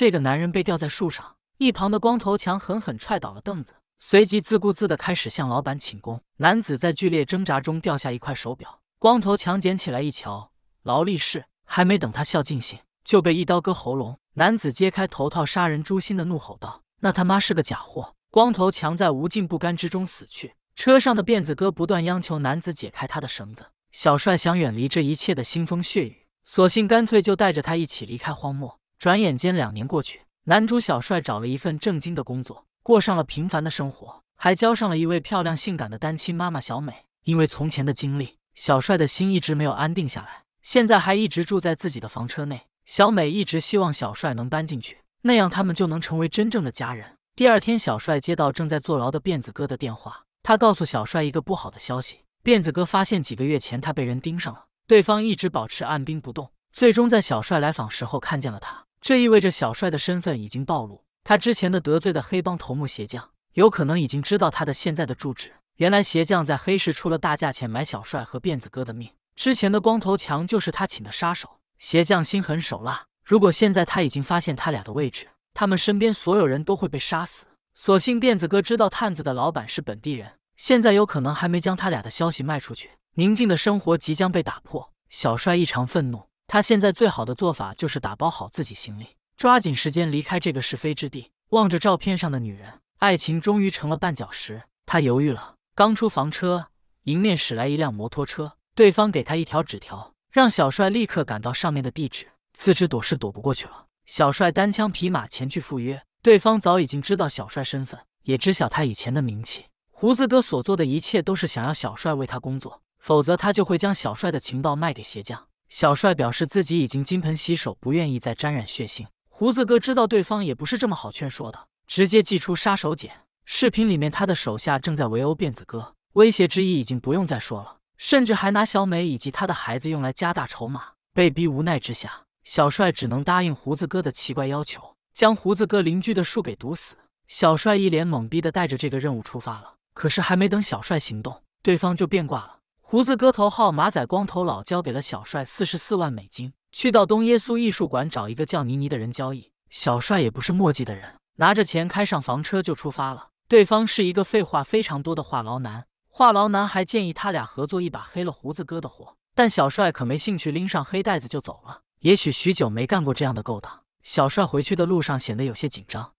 这个男人被吊在树上，一旁的光头强狠狠踹倒了凳子，随即自顾自地开始向老板请功。男子在剧烈挣扎中掉下一块手表，光头强捡起来一瞧，劳力士。还没等他笑尽兴，就被一刀割喉咙。男子揭开头套，杀人诛心的怒吼道：“那他妈是个假货！”光头强在无尽不甘之中死去。车上的辫子哥不断央求男子解开他的绳子。小帅想远离这一切的腥风血雨，索性干脆就带着他一起离开荒漠。转眼间两年过去，男主小帅找了一份正经的工作，过上了平凡的生活，还交上了一位漂亮性感的单亲妈妈小美。因为从前的经历，小帅的心一直没有安定下来，现在还一直住在自己的房车内。小美一直希望小帅能搬进去，那样他们就能成为真正的家人。第二天，小帅接到正在坐牢的辫子哥的电话，他告诉小帅一个不好的消息：辫子哥发现几个月前他被人盯上了，对方一直保持按兵不动，最终在小帅来访时候看见了他。这意味着小帅的身份已经暴露，他之前的得罪的黑帮头目鞋匠有可能已经知道他的现在的住址。原来鞋匠在黑市出了大价钱买小帅和辫子哥的命，之前的光头强就是他请的杀手。鞋匠心狠手辣，如果现在他已经发现他俩的位置，他们身边所有人都会被杀死。所幸辫子哥知道探子的老板是本地人，现在有可能还没将他俩的消息卖出去。宁静的生活即将被打破，小帅异常愤怒。他现在最好的做法就是打包好自己行李，抓紧时间离开这个是非之地。望着照片上的女人，爱情终于成了绊脚石，他犹豫了。刚出房车，迎面驶来一辆摩托车，对方给他一条纸条，让小帅立刻赶到上面的地址。自知躲是躲不过去了，小帅单枪匹马前去赴约。对方早已经知道小帅身份，也知晓他以前的名气。胡子哥所做的一切都是想要小帅为他工作，否则他就会将小帅的情报卖给鞋匠。小帅表示自己已经金盆洗手，不愿意再沾染血腥。胡子哥知道对方也不是这么好劝说的，直接祭出杀手锏。视频里面，他的手下正在围殴辫子哥，威胁之意已经不用再说了，甚至还拿小美以及他的孩子用来加大筹码。被逼无奈之下，小帅只能答应胡子哥的奇怪要求，将胡子哥邻居的树给毒死。小帅一脸懵逼的带着这个任务出发了，可是还没等小帅行动，对方就变卦了。胡子哥头号马仔光头佬交给了小帅四十四万美金，去到东耶稣艺术馆找一个叫妮妮的人交易。小帅也不是墨迹的人，拿着钱开上房车就出发了。对方是一个废话非常多的话痨男，话痨男还建议他俩合作一把黑了胡子哥的活，但小帅可没兴趣，拎上黑袋子就走了。也许许久没干过这样的勾当，小帅回去的路上显得有些紧张。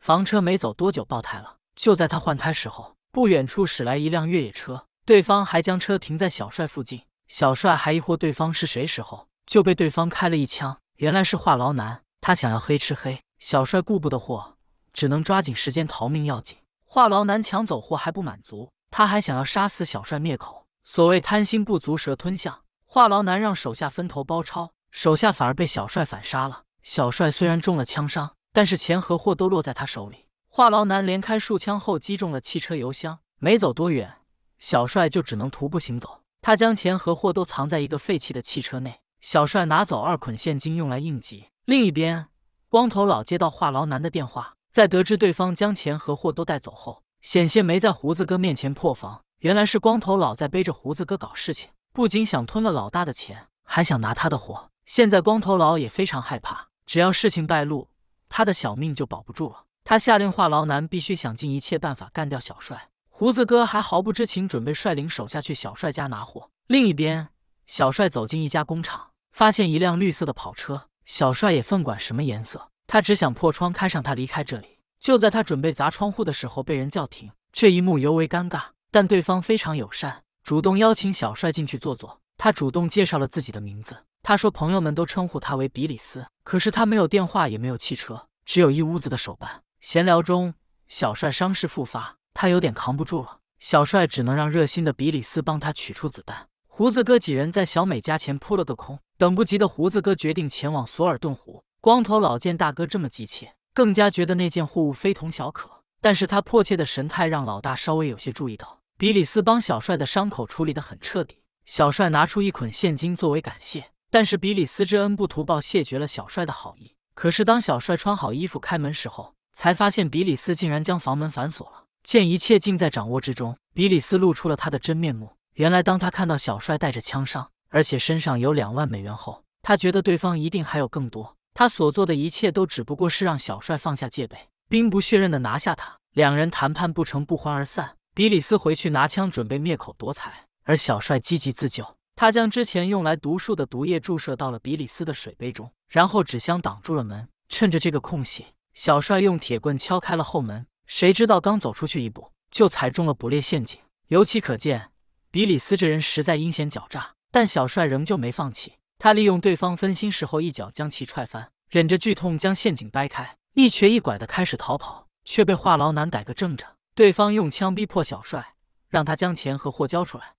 房车没走多久爆胎了，就在他换胎时候，不远处驶来一辆越野车。对方还将车停在小帅附近，小帅还疑惑对方是谁，时候就被对方开了一枪。原来是话痨男，他想要黑吃黑。小帅顾不得货，只能抓紧时间逃命要紧。话痨男抢走货还不满足，他还想要杀死小帅灭口。所谓贪心不足蛇吞象，话痨男让手下分头包抄，手下反而被小帅反杀了。小帅虽然中了枪伤，但是钱和货都落在他手里。话痨男连开数枪后击中了汽车油箱，没走多远。小帅就只能徒步行走。他将钱和货都藏在一个废弃的汽车内。小帅拿走二捆现金，用来应急。另一边，光头佬接到话痨男的电话，在得知对方将钱和货都带走后，险些没在胡子哥面前破防。原来是光头佬在背着胡子哥搞事情，不仅想吞了老大的钱，还想拿他的货。现在光头佬也非常害怕，只要事情败露，他的小命就保不住了。他下令话痨男必须想尽一切办法干掉小帅。胡子哥还毫不知情，准备率领手下去小帅家拿货。另一边，小帅走进一家工厂，发现一辆绿色的跑车。小帅也分管什么颜色，他只想破窗开上它离开这里。就在他准备砸窗户的时候，被人叫停。这一幕尤为尴尬，但对方非常友善，主动邀请小帅进去坐坐。他主动介绍了自己的名字，他说朋友们都称呼他为比里斯，可是他没有电话，也没有汽车，只有一屋子的手办。闲聊中，小帅伤势复发。他有点扛不住了，小帅只能让热心的比里斯帮他取出子弹。胡子哥几人在小美家前扑了个空，等不及的胡子哥决定前往索尔顿湖。光头老见大哥这么急切，更加觉得那件货物非同小可，但是他迫切的神态让老大稍微有些注意到。比里斯帮小帅的伤口处理得很彻底，小帅拿出一捆现金作为感谢，但是比里斯之恩不图报，谢绝了小帅的好意。可是当小帅穿好衣服开门时候，才发现比里斯竟然将房门反锁了。见一切尽在掌握之中，比里斯露出了他的真面目。原来，当他看到小帅带着枪伤，而且身上有两万美元后，他觉得对方一定还有更多。他所做的一切都只不过是让小帅放下戒备，兵不血刃的拿下他。两人谈判不成，不欢而散。比里斯回去拿枪准备灭口夺财，而小帅积极自救。他将之前用来毒术的毒液注射到了比里斯的水杯中，然后纸箱挡住了门。趁着这个空隙，小帅用铁棍敲开了后门。谁知道刚走出去一步，就踩中了捕猎陷阱。由此可见，比里斯这人实在阴险狡诈。但小帅仍旧没放弃，他利用对方分心时候，一脚将其踹翻，忍着剧痛将陷阱掰开，一瘸一拐的开始逃跑，却被话痨男逮个正着。对方用枪逼迫小帅，让他将钱和货交出来。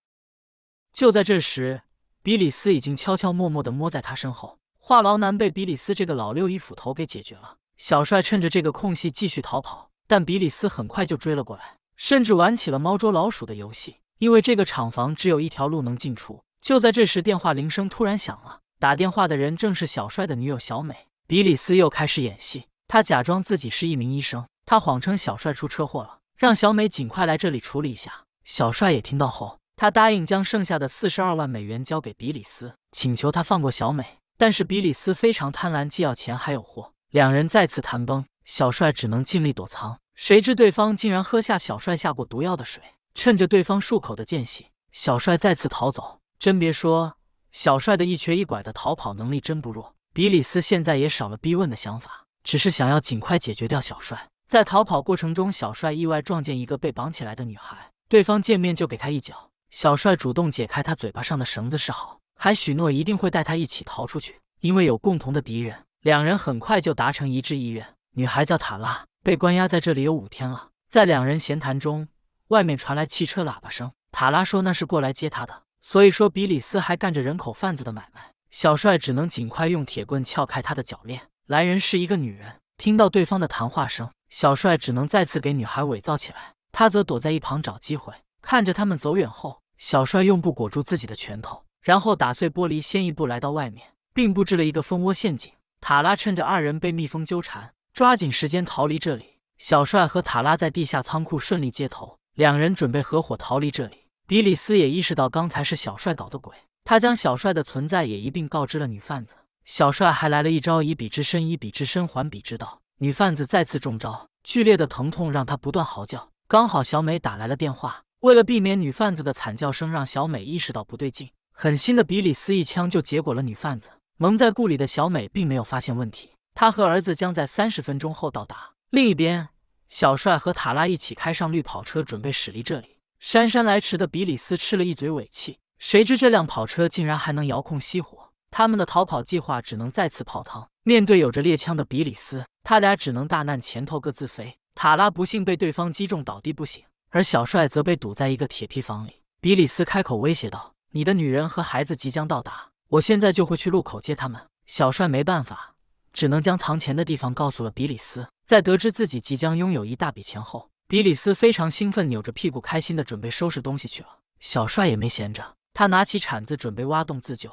就在这时，比里斯已经悄悄默默地摸在他身后。话痨男被比里斯这个老六一斧头给解决了。小帅趁着这个空隙继续逃跑。但比里斯很快就追了过来，甚至玩起了猫捉老鼠的游戏。因为这个厂房只有一条路能进出。就在这时，电话铃声突然响了。打电话的人正是小帅的女友小美。比里斯又开始演戏，他假装自己是一名医生，他谎称小帅出车祸了，让小美尽快来这里处理一下。小帅也听到后，他答应将剩下的四十二万美元交给比里斯，请求他放过小美。但是比里斯非常贪婪，既要钱还有货，两人再次谈崩。小帅只能尽力躲藏，谁知对方竟然喝下小帅下过毒药的水。趁着对方漱口的间隙，小帅再次逃走。真别说，小帅的一瘸一拐的逃跑能力真不弱。比里斯现在也少了逼问的想法，只是想要尽快解决掉小帅。在逃跑过程中，小帅意外撞见一个被绑起来的女孩，对方见面就给他一脚。小帅主动解开他嘴巴上的绳子示好，还许诺一定会带他一起逃出去。因为有共同的敌人，两人很快就达成一致意愿。女孩叫塔拉，被关押在这里有五天了。在两人闲谈中，外面传来汽车喇叭声。塔拉说那是过来接她的，所以说比里斯还干着人口贩子的买卖。小帅只能尽快用铁棍撬开他的脚链。来人是一个女人，听到对方的谈话声，小帅只能再次给女孩伪造起来，他则躲在一旁找机会。看着他们走远后，小帅用布裹住自己的拳头，然后打碎玻璃，先一步来到外面，并布置了一个蜂窝陷阱。塔拉趁着二人被蜜蜂纠缠。抓紧时间逃离这里！小帅和塔拉在地下仓库顺利接头，两人准备合伙逃离这里。比里斯也意识到刚才是小帅搞的鬼，他将小帅的存在也一并告知了女贩子。小帅还来了一招“以彼之身，以彼之身还彼之道”，女贩子再次中招，剧烈的疼痛让她不断嚎叫。刚好小美打来了电话，为了避免女贩子的惨叫声，让小美意识到不对劲，狠心的比里斯一枪就结果了女贩子。蒙在鼓里的小美并没有发现问题。他和儿子将在三十分钟后到达。另一边，小帅和塔拉一起开上绿跑车，准备驶离这里。姗姗来迟的比里斯吃了一嘴尾气，谁知这辆跑车竟然还能遥控熄火，他们的逃跑计划只能再次泡汤。面对有着猎枪的比里斯，他俩只能大难前头各自飞。塔拉不幸被对方击中，倒地不醒；而小帅则被堵在一个铁皮房里。比里斯开口威胁道：“你的女人和孩子即将到达，我现在就会去路口接他们。”小帅没办法。只能将藏钱的地方告诉了比里斯。在得知自己即将拥有一大笔钱后，比里斯非常兴奋，扭着屁股开心的准备收拾东西去了。小帅也没闲着，他拿起铲子准备挖洞自救。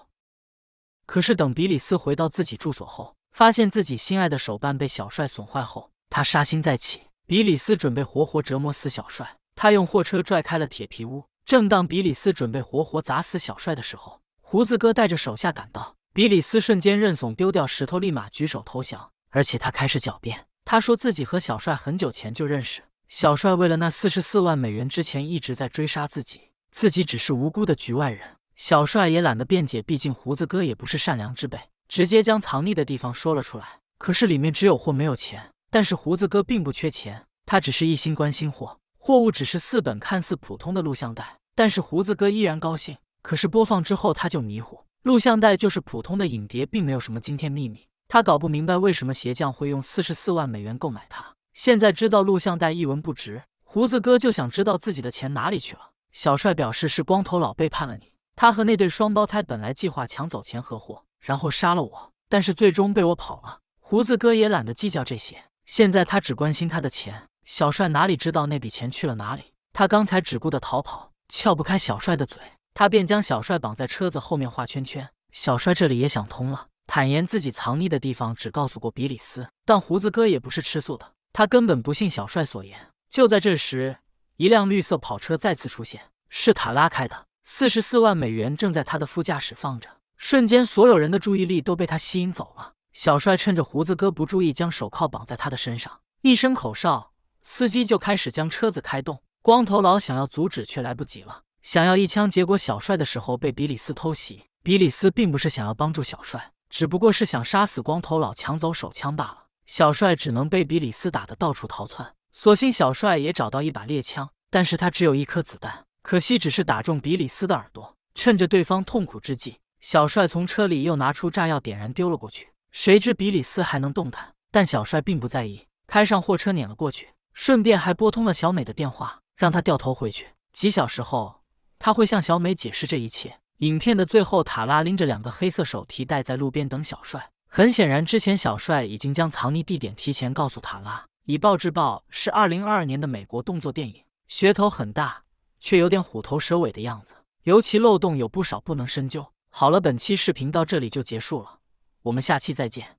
可是等比里斯回到自己住所后，发现自己心爱的手办被小帅损坏后，他杀心再起。比里斯准备活活折磨死小帅，他用货车拽开了铁皮屋。正当比里斯准备活活砸死小帅的时候，胡子哥带着手下赶到。比里斯瞬间认怂，丢掉石头，立马举手投降。而且他开始狡辩，他说自己和小帅很久前就认识。小帅为了那四十四万美元，之前一直在追杀自己，自己只是无辜的局外人。小帅也懒得辩解，毕竟胡子哥也不是善良之辈，直接将藏匿的地方说了出来。可是里面只有货没有钱，但是胡子哥并不缺钱，他只是一心关心货。货物只是四本看似普通的录像带，但是胡子哥依然高兴。可是播放之后他就迷糊。录像带就是普通的影碟，并没有什么惊天秘密。他搞不明白为什么鞋匠会用四十四万美元购买它。现在知道录像带一文不值，胡子哥就想知道自己的钱哪里去了。小帅表示是光头佬背叛了你。他和那对双胞胎本来计划抢走钱和货，然后杀了我，但是最终被我跑了。胡子哥也懒得计较这些，现在他只关心他的钱。小帅哪里知道那笔钱去了哪里？他刚才只顾得逃跑，撬不开小帅的嘴。他便将小帅绑在车子后面画圈圈。小帅这里也想通了，坦言自己藏匿的地方只告诉过比里斯，但胡子哥也不是吃素的，他根本不信小帅所言。就在这时，一辆绿色跑车再次出现，是塔拉开的，四十四万美元正在他的副驾驶放着。瞬间，所有人的注意力都被他吸引走了。小帅趁着胡子哥不注意，将手铐绑在他的身上，一声口哨，司机就开始将车子开动。光头佬想要阻止，却来不及了。想要一枪，结果小帅的时候被比里斯偷袭。比里斯并不是想要帮助小帅，只不过是想杀死光头佬，抢走手枪罢了。小帅只能被比里斯打得到处逃窜。所幸小帅也找到一把猎枪，但是他只有一颗子弹，可惜只是打中比里斯的耳朵。趁着对方痛苦之际，小帅从车里又拿出炸药，点燃丢了过去。谁知比里斯还能动弹，但小帅并不在意，开上货车碾了过去，顺便还拨通了小美的电话，让她掉头回去。几小时后。他会向小美解释这一切。影片的最后，塔拉拎着两个黑色手提袋在路边等小帅。很显然，之前小帅已经将藏匿地点提前告诉塔拉。以暴制暴是二零二二年的美国动作电影，噱头很大，却有点虎头蛇尾的样子，尤其漏洞有不少，不能深究。好了，本期视频到这里就结束了，我们下期再见。